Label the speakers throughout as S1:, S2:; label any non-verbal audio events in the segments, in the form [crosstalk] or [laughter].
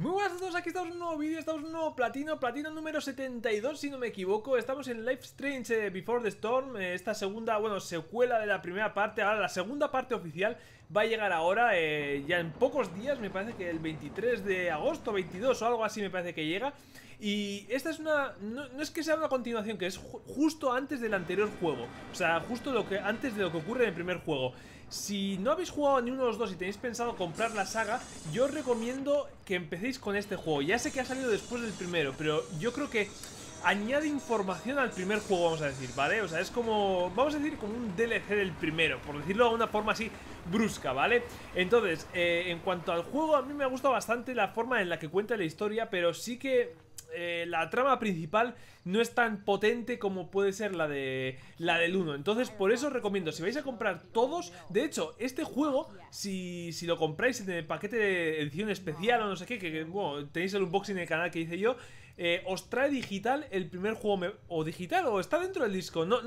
S1: Muy buenas a todos, aquí estamos en un nuevo vídeo, estamos en un nuevo platino, platino número 72 si no me equivoco Estamos en Life Strange eh, Before the Storm, eh, esta segunda, bueno, secuela de la primera parte Ahora la segunda parte oficial va a llegar ahora, eh, ya en pocos días, me parece que el 23 de agosto, 22 o algo así me parece que llega. Y esta es una... No, es que sea una continuación, que es justo antes del anterior juego. O sea, justo lo que, antes de lo que ocurre en el primer juego. Si no habéis jugado ni uno de los dos y tenéis pensado comprar la saga, yo os recomiendo que empecéis con este juego. Ya sé que ha salido después del primero, pero yo creo que añade información al primer juego, vamos a decir, ¿vale? O sea, es como, vamos a decir, como un DLC del primero, por decirlo de una forma así brusca, ¿vale? Entonces, eh, en cuanto al juego, a mí me ha gustado bastante la forma en la que cuenta la historia, pero sí que eh, la trama principal no es tan potente como puede ser la de la del 1. Entonces, por eso os recomiendo, si vais a comprar todos, de hecho, este juego, si, si lo compráis en el paquete de edición especial o no sé qué, que, tenéis el unboxing en el canal que hice yo, eh, os trae digital el primer juego, o digital, o está dentro del disco, no,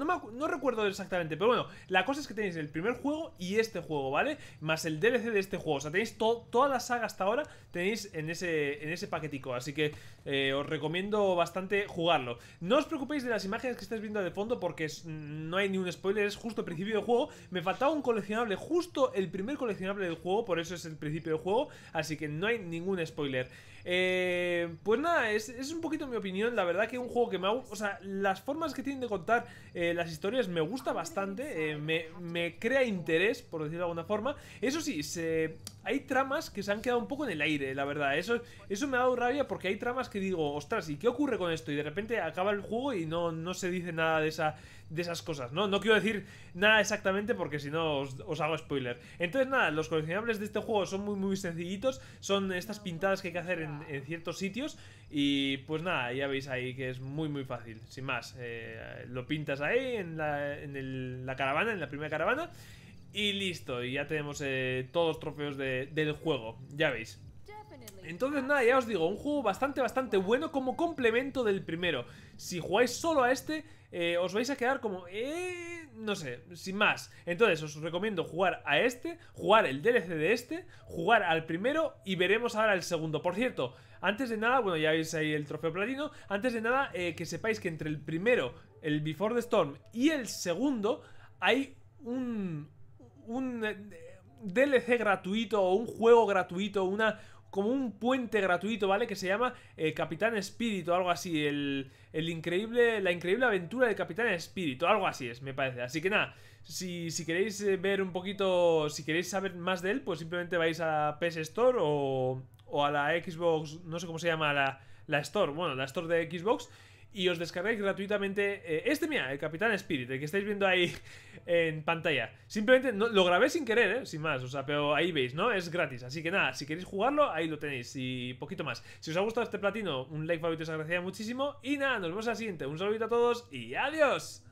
S1: recuerdo exactamente, pero bueno, la cosa es que tenéis el primer juego y este juego, ¿vale? Más el DLC de este juego, o sea, tenéis toda la saga hasta ahora, tenéis en ese, en ese paquetico, así que eh, os recomiendo bastante jugarlo. No os preocupéis de las imágenes que estáis viendo de fondo porque no hay ni un spoiler, es justo el principio del juego, me faltaba un coleccionable, justo el primer coleccionable del juego, por eso es el principio del juego, así que no hay ningún spoiler. Eh, pues nada, es un poquito mi opinión. La verdad que un juego que me ha... O sea, las formas que tienen de contar eh, las historias me gusta bastante. Eh, me, crea interés, por decirlo de alguna forma. Eso sí, se, hay tramas que se han quedado un poco en el aire, la verdad. Eso, eso me ha dado rabia porque hay tramas que digo, ostras, ¿y qué ocurre con esto? Y de repente acaba el juego y no, no se dice nada de, esa, de esas cosas, ¿no? No quiero decir nada exactamente porque si no os, hago spoiler. Entonces nada, los coleccionables de este juego son muy muy sencillitos. Son estas pintadas que hay que hacer en, en ciertos sitios y pues pues nada, ya veis ahí que es muy muy fácil, sin más. Eh, lo pintas ahí en, la, caravana, en la primera caravana, y listo, y ya tenemos eh, todos los trofeos del juego, ya veis. Entonces nada, ya os digo, un juego bastante, bastante bueno como complemento del primero. Si jugáis solo a este, eh, os vais a quedar como... Eh, no sé, sin más. Entonces os recomiendo jugar a este, jugar el DLC de este, jugar al primero y veremos ahora el segundo. Por cierto, antes de nada, bueno, ya veis ahí el trofeo platino, antes de nada eh, que sepáis que entre el primero, el Before the Storm y el segundo hay un... Un, DLC gratuito o un juego gratuito, una, como un puente gratuito, ¿vale? Que se llama eh, Capitán Espíritu, algo así. El, el, increíble, la increíble aventura del Capitán Espíritu, algo así es, me parece. Así que nada, si, si queréis eh, ver un poquito, si queréis saber más de él, pues simplemente vais a PS Store o, o a la Xbox, no sé cómo se llama, la, la Store, bueno, la Store de Xbox y os descargáis gratuitamente eh, este, mía, el Capitán Spirit, el que estáis viendo ahí [laughs] en pantalla. Simplemente no, lo grabé sin querer, eh, sin más, o sea, pero ahí veis, ¿no? Es gratis. Así que nada, si queréis jugarlo, ahí lo tenéis y poquito más. Si os ha gustado este platino, un like favorito os agradecería muchísimo. Y nada, nos vemos al siguiente. Un saludito a todos y adiós.